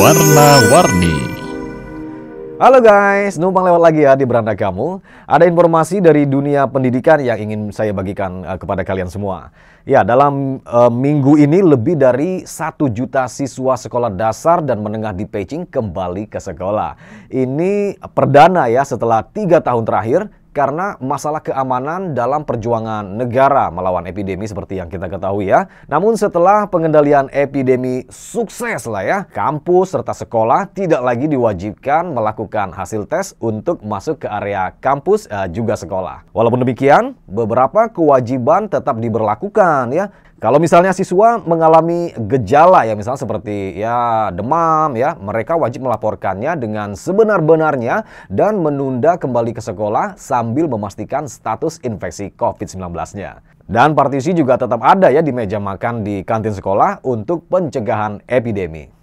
Warna-warni Halo guys, numpang lewat lagi ya di beranda kamu. Ada informasi dari dunia pendidikan yang ingin saya bagikan eh, kepada kalian semua. Ya, dalam e, minggu ini lebih dari satu juta siswa sekolah dasar dan menengah di Beijing kembali ke sekolah. Ini perdana ya setelah tiga tahun terakhir karena masalah keamanan dalam perjuangan negara melawan epidemi seperti yang kita ketahui ya. Namun setelah pengendalian epidemi sukses lah ya, kampus serta sekolah tidak lagi diwajibkan melakukan hasil tes untuk masuk ke area kampus eh, juga sekolah. Walaupun demikian, beberapa kewajiban tetap diberlakukan ya. Kalau misalnya siswa mengalami gejala ya misalnya seperti ya demam ya, mereka wajib melaporkannya dengan sebenar-benarnya dan menunda kembali ke sekolah sambil memastikan status infeksi COVID-19-nya. Dan partisi juga tetap ada ya di meja makan di kantin sekolah untuk pencegahan epidemi.